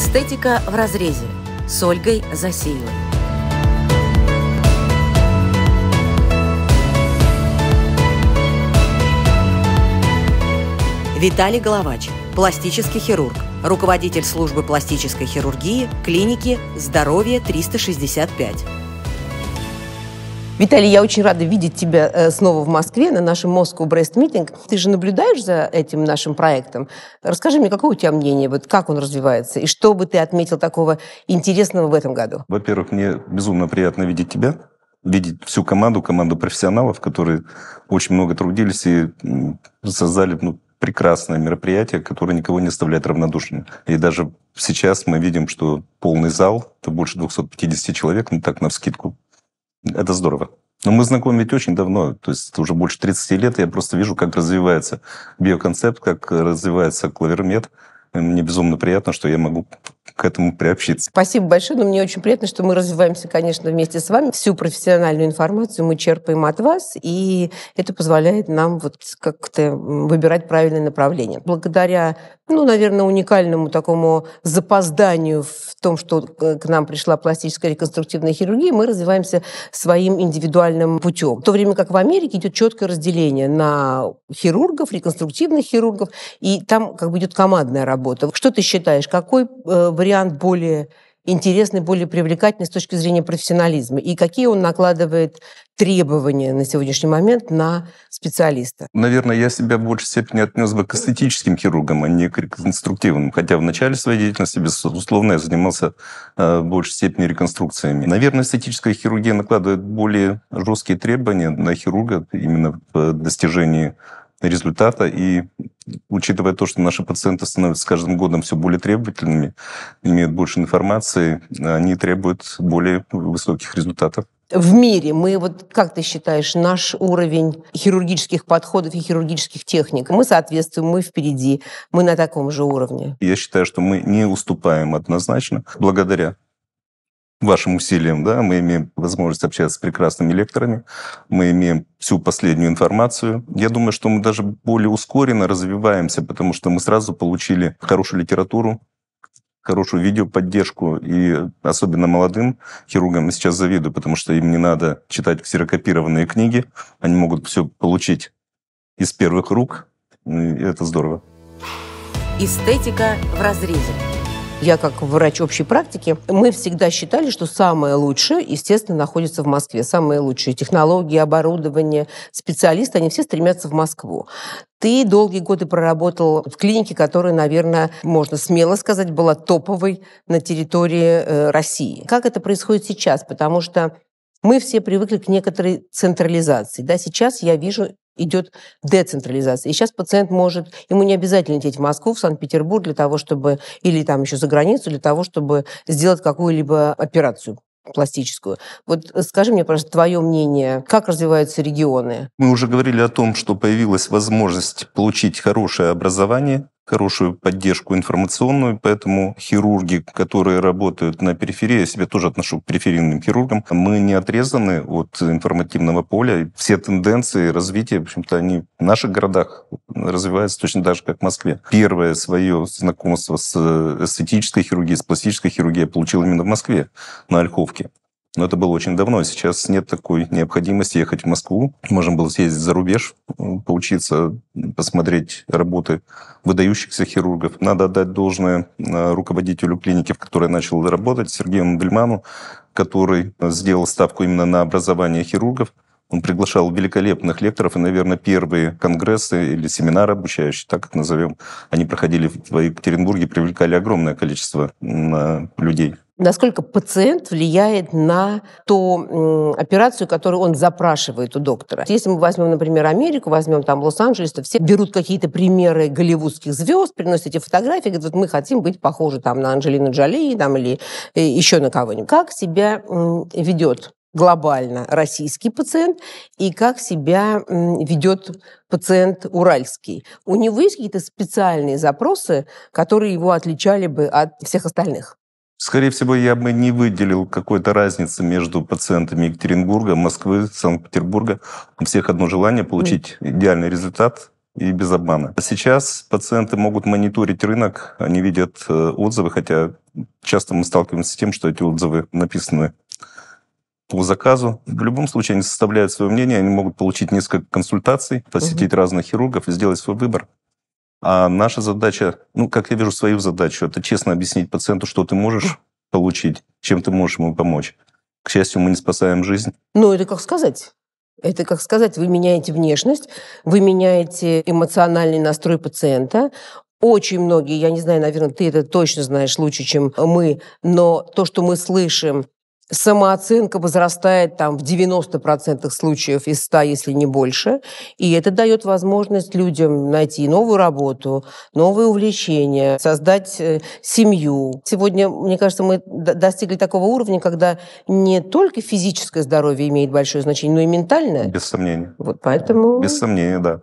Эстетика в разрезе с Ольгой Засеевой. Виталий Головач, пластический хирург, руководитель службы пластической хирургии клиники «Здоровье 365». Виталий, я очень рада видеть тебя э, снова в Москве на нашем Moscow Breast Meeting. Ты же наблюдаешь за этим нашим проектом. Расскажи мне, какое у тебя мнение, вот как он развивается, и что бы ты отметил такого интересного в этом году? Во-первых, мне безумно приятно видеть тебя, видеть всю команду, команду профессионалов, которые очень много трудились и создали ну, прекрасное мероприятие, которое никого не оставляет равнодушным. И даже сейчас мы видим, что полный зал, это больше 250 человек, ну так, на вскидку, это здорово. Но мы знакомы ведь очень давно, то есть уже больше 30 лет, я просто вижу, как развивается биоконцепт, как развивается клавермет. Мне безумно приятно, что я могу к этому приобщиться. Спасибо большое, но ну, мне очень приятно, что мы развиваемся, конечно, вместе с вами. Всю профессиональную информацию мы черпаем от вас, и это позволяет нам вот как-то выбирать правильное направление. Благодаря, ну, наверное, уникальному такому запозданию в том, что к нам пришла пластическая реконструктивная хирургия, мы развиваемся своим индивидуальным путем. В то время как в Америке идет четкое разделение на хирургов, реконструктивных хирургов, и там как бы идет командная работа. Что ты считаешь, какой э, вариант вариант более интересный, более привлекательный с точки зрения профессионализма? И какие он накладывает требования на сегодняшний момент на специалиста? Наверное, я себя в большей степени отнес бы к эстетическим хирургам, а не к реконструктивным. Хотя в начале своей деятельности, безусловно, я занимался э, в большей степени реконструкциями. Наверное, эстетическая хирургия накладывает более жесткие требования на хирурга именно в э, достижении результата. И учитывая то, что наши пациенты становятся с каждым годом все более требовательными, имеют больше информации, они требуют более высоких результатов. В мире мы, вот как ты считаешь, наш уровень хирургических подходов и хирургических техник, мы соответствуем, мы впереди, мы на таком же уровне? Я считаю, что мы не уступаем однозначно благодаря вашим усилиям, да, мы имеем возможность общаться с прекрасными лекторами, мы имеем всю последнюю информацию. Я думаю, что мы даже более ускоренно развиваемся, потому что мы сразу получили хорошую литературу, хорошую видеоподдержку, и особенно молодым хирургам я сейчас завидую, потому что им не надо читать ксерокопированные книги, они могут все получить из первых рук, и это здорово. Эстетика в разрезе. Я как врач общей практики, мы всегда считали, что самое лучшее, естественно, находится в Москве. Самые лучшие технологии, оборудование, специалисты, они все стремятся в Москву. Ты долгие годы проработал в клинике, которая, наверное, можно смело сказать, была топовой на территории э, России. Как это происходит сейчас? Потому что мы все привыкли к некоторой централизации. Да, сейчас я вижу идет децентрализация. И сейчас пациент может, ему не обязательно лететь в Москву, в Санкт-Петербург для того, чтобы, или там еще за границу, для того, чтобы сделать какую-либо операцию пластическую. Вот э, скажи мне, пожалуйста, твое мнение, как развиваются регионы? Мы уже говорили о том, что появилась возможность получить хорошее образование хорошую поддержку информационную, поэтому хирурги, которые работают на периферии, я себя тоже отношу к периферийным хирургам, мы не отрезаны от информативного поля. Все тенденции развития, в общем-то, они в наших городах развиваются точно так же, как в Москве. Первое свое знакомство с эстетической хирургией, с пластической хирургией я получил именно в Москве, на Ольховке. Но это было очень давно. Сейчас нет такой необходимости ехать в Москву. Можем было съездить за рубеж, э, поучиться, посмотреть работы выдающихся хирургов. Надо отдать должное э, руководителю клиники, в которой я начал работать, Сергею Мандельману, который сделал ставку именно на образование хирургов. Он приглашал великолепных лекторов, и, наверное, первые конгрессы или семинары обучающие, так это назовем, они проходили в Екатеринбурге, привлекали огромное количество э, людей насколько пациент влияет на ту операцию, которую он запрашивает у доктора. Если мы возьмем, например, Америку, возьмем там Лос-Анджелес, то все берут какие-то примеры голливудских звезд, приносят эти фотографии, говорят, вот мы хотим быть похожи там на Анджелину Джоли там, или э, еще на кого-нибудь. Как себя ведет глобально российский пациент и как себя ведет пациент уральский. У него есть какие-то специальные запросы, которые его отличали бы от всех остальных? Скорее всего, я бы не выделил какой-то разницы между пациентами Екатеринбурга, Москвы, Санкт-Петербурга. У всех одно желание получить идеальный результат и без обмана. А сейчас пациенты могут мониторить рынок, они видят э, отзывы, хотя часто мы сталкиваемся с тем, что эти отзывы написаны по заказу. В любом случае они составляют свое мнение, они могут получить несколько консультаций, посетить угу. разных хирургов и сделать свой выбор. А наша задача, ну, как я вижу свою задачу, это честно объяснить пациенту, что ты можешь получить, чем ты можешь ему помочь. К счастью, мы не спасаем жизнь. Ну, это как сказать? Это, как сказать, вы меняете внешность, вы меняете эмоциональный настрой пациента. Очень многие, я не знаю, наверное, ты это точно знаешь лучше, чем мы, но то, что мы слышим самооценка возрастает там в 90% случаев из 100, если не больше. И это дает возможность людям найти новую работу, новые увлечения, создать э, семью. Сегодня, мне кажется, мы достигли такого уровня, когда не только физическое здоровье имеет большое значение, но и ментальное. Без сомнения. Вот поэтому... Без сомнения, да.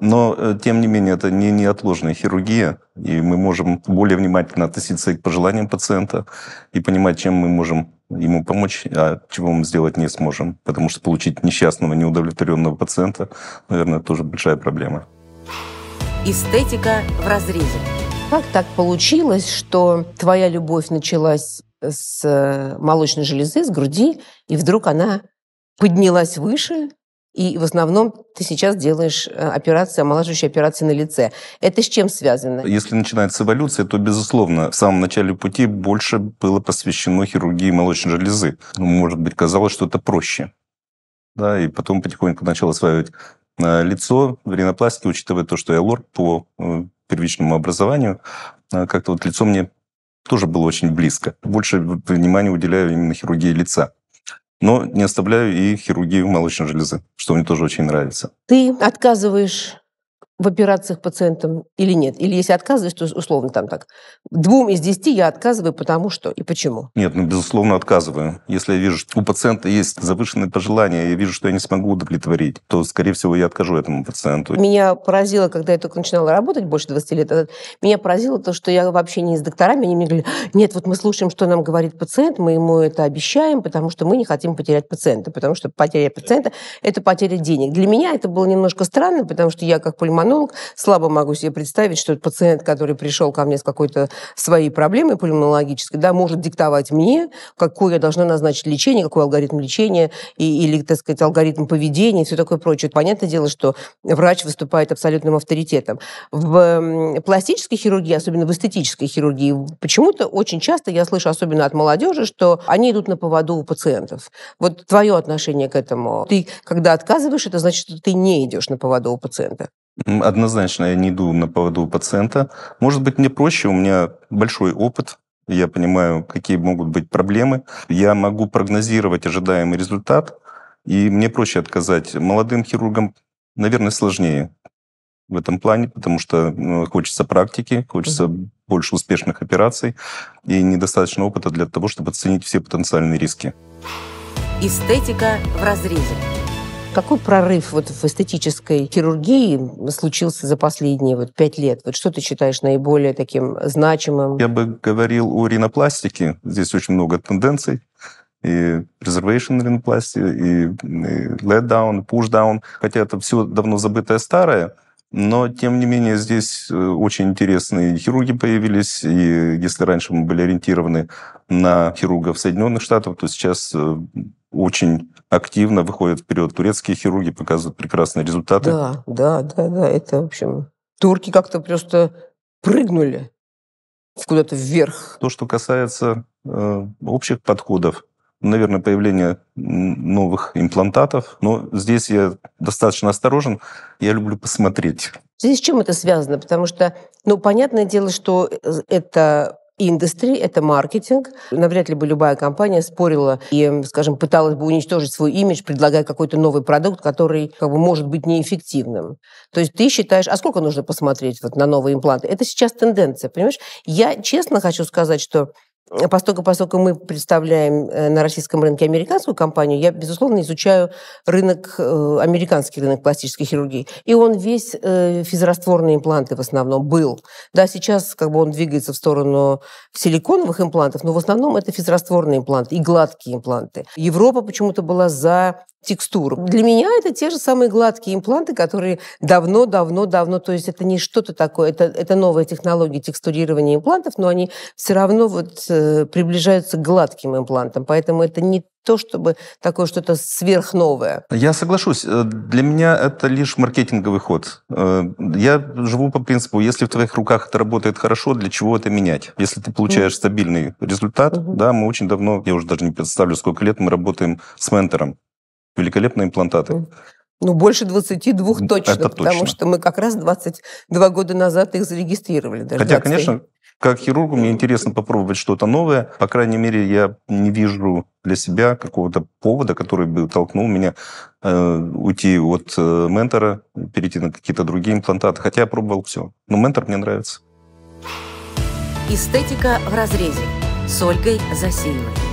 Но, э, тем не менее, это не неотложная хирургия, и мы можем более внимательно относиться к пожеланиям пациента, и понимать, чем мы можем ему помочь, а чего мы сделать не сможем, потому что получить несчастного, неудовлетворенного пациента, наверное, тоже большая проблема. Эстетика в разрезе. Как так получилось, что твоя любовь началась с молочной железы, с груди, и вдруг она поднялась выше, и в основном ты сейчас делаешь э, операции, омолаживающие операции на лице. Это с чем связано? Если начинается эволюция, то, безусловно, в самом начале пути больше было посвящено хирургии молочной железы. Ну, может быть, казалось, что это проще. Да, и потом потихоньку начал осваивать э, лицо в ринопластике, учитывая то, что я лор по э, первичному образованию, как-то вот лицо мне тоже было очень близко. Больше внимания уделяю именно хирургии лица но не оставляю и хирургию молочной железы, что мне тоже очень нравится. Ты отказываешь в операциях пациентам или нет? Или если отказываюсь, то условно там так. Двум из десяти я отказываю, потому что и почему? Нет, ну, безусловно, отказываю. Если я вижу, что у пациента есть завышенные пожелания, я вижу, что я не смогу удовлетворить, то, скорее всего, я откажу этому пациенту. Меня поразило, когда я только начинала работать больше 20 лет меня поразило то, что я вообще не с докторами, они мне говорили, нет, вот мы слушаем, что нам говорит пациент, мы ему это обещаем, потому что мы не хотим потерять пациента, потому что потеря пациента – это потеря денег. Для меня это было немножко странно, потому что я как пульмонолог пульмонолог. Слабо могу себе представить, что пациент, который пришел ко мне с какой-то своей проблемой пульмонологической, да, может диктовать мне, какое я должна назначить лечение, какой алгоритм лечения и, или, так сказать, алгоритм поведения и все такое прочее. Понятное дело, что врач выступает абсолютным авторитетом. В пластической хирургии, особенно в эстетической хирургии, почему-то очень часто я слышу, особенно от молодежи, что они идут на поводу у пациентов. Вот твое отношение к этому. Ты, когда отказываешь, это значит, что ты не идешь на поводу у пациента. Однозначно я не иду на поводу пациента. Может быть, мне проще, у меня большой опыт, я понимаю, какие могут быть проблемы. Я могу прогнозировать ожидаемый результат, и мне проще отказать. Молодым хирургам, наверное, сложнее в этом плане, потому что ну, хочется практики, хочется mm больше успешных операций и недостаточно опыта для того, чтобы оценить все потенциальные риски. Эстетика в разрезе. Какой прорыв вот в эстетической хирургии случился за последние вот пять лет? Вот что ты считаешь наиболее таким значимым? Я бы говорил о ринопластике. Здесь очень много тенденций и preservation ринопластии, и, и letdown, pushdown. Хотя это все давно забытое старое, но, тем не менее, здесь э, очень интересные хирурги появились, и если раньше мы были ориентированы на хирургов Соединенных Штатов, то сейчас э, очень активно выходят вперед турецкие хирурги, показывают прекрасные результаты. Да, да, да, да. Это, в общем, турки как-то просто прыгнули куда-то вверх. То, что касается э, общих подходов, наверное, появление новых имплантатов, но здесь я достаточно осторожен. Я люблю посмотреть. Здесь с чем это связано? Потому что, ну, понятное дело, что э, это индустрии, это маркетинг. Навряд ли бы любая компания спорила и, скажем, пыталась бы уничтожить свой имидж, предлагая какой-то новый продукт, который как бы может быть неэффективным. То есть ты считаешь, а сколько нужно посмотреть вот на новые импланты? Это сейчас тенденция, понимаешь? Я честно хочу сказать, что Э, поскольку, поскольку мы представляем э, на российском рынке американскую компанию, я, безусловно, изучаю рынок, э, американский рынок пластической хирургии. И он весь физрастворные импланты в основном был. Да, сейчас как бы он двигается в сторону силиконовых имплантов, но в основном это физрастворные импланты и гладкие импланты. Европа почему-то была за текстуру. Для меня это те же самые гладкие импланты, которые давно-давно-давно, то есть это не что-то такое, это, это новая технология текстурирования имплантов, но они все равно вот Э, приближаются к гладким имплантам, поэтому это не то, чтобы такое что-то сверхновое. Я соглашусь. Э, для меня это лишь маркетинговый ход. Э, я живу по принципу, если в твоих руках это работает хорошо, для чего это менять? Если ты получаешь mm. стабильный результат, mm-hmm. да, мы очень давно, я уже даже не представлю, сколько лет мы работаем с ментором. Великолепные имплантаты. Mm. Ну, больше 22 точно, это точно, потому что мы как раз 22 года назад их зарегистрировали. Даже Хотя, 20. конечно, как хирургу мне интересно попробовать что-то новое. По крайней мере, я не вижу для себя какого-то повода, который бы толкнул меня э, уйти от э, ментора, перейти на какие-то другие имплантаты. Хотя я пробовал все. Но ментор мне нравится. Эстетика в разрезе с Ольгой Засеевой.